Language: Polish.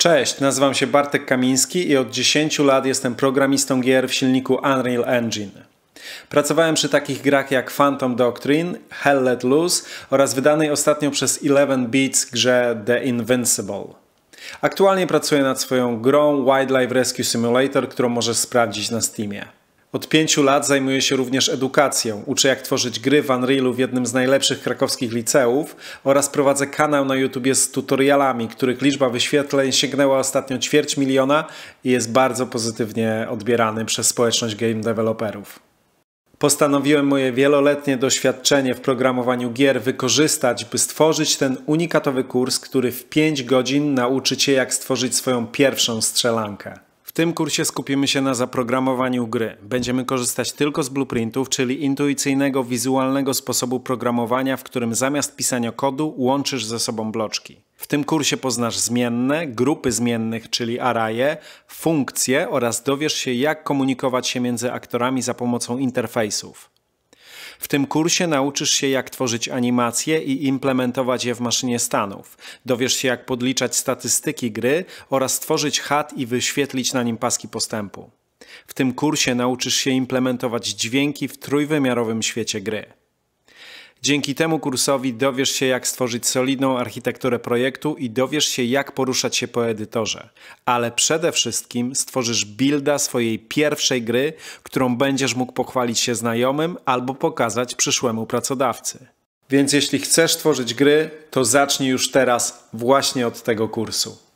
Cześć, nazywam się Bartek Kamiński i od 10 lat jestem programistą gier w silniku Unreal Engine. Pracowałem przy takich grach jak Phantom Doctrine, Hell Let Loose oraz wydanej ostatnio przez 11 Beats grze The Invincible. Aktualnie pracuję nad swoją grą Wildlife Rescue Simulator, którą możesz sprawdzić na Steamie. Od pięciu lat zajmuje się również edukacją. Uczy jak tworzyć gry w Unrealu w jednym z najlepszych krakowskich liceów oraz prowadzę kanał na YouTube z tutorialami, których liczba wyświetleń sięgnęła ostatnio ćwierć miliona i jest bardzo pozytywnie odbierany przez społeczność game developerów. Postanowiłem moje wieloletnie doświadczenie w programowaniu gier wykorzystać, by stworzyć ten unikatowy kurs, który w 5 godzin nauczy Cię jak stworzyć swoją pierwszą strzelankę tym kursie skupimy się na zaprogramowaniu gry. Będziemy korzystać tylko z blueprintów, czyli intuicyjnego, wizualnego sposobu programowania, w którym zamiast pisania kodu łączysz ze sobą bloczki. W tym kursie poznasz zmienne, grupy zmiennych, czyli araje, funkcje oraz dowiesz się, jak komunikować się między aktorami za pomocą interfejsów. W tym kursie nauczysz się, jak tworzyć animacje i implementować je w maszynie stanów. Dowiesz się, jak podliczać statystyki gry oraz tworzyć HUD i wyświetlić na nim paski postępu. W tym kursie nauczysz się implementować dźwięki w trójwymiarowym świecie gry. Dzięki temu kursowi dowiesz się, jak stworzyć solidną architekturę projektu i dowiesz się, jak poruszać się po edytorze. Ale przede wszystkim stworzysz builda swojej pierwszej gry, którą będziesz mógł pochwalić się znajomym albo pokazać przyszłemu pracodawcy. Więc jeśli chcesz tworzyć gry, to zacznij już teraz właśnie od tego kursu.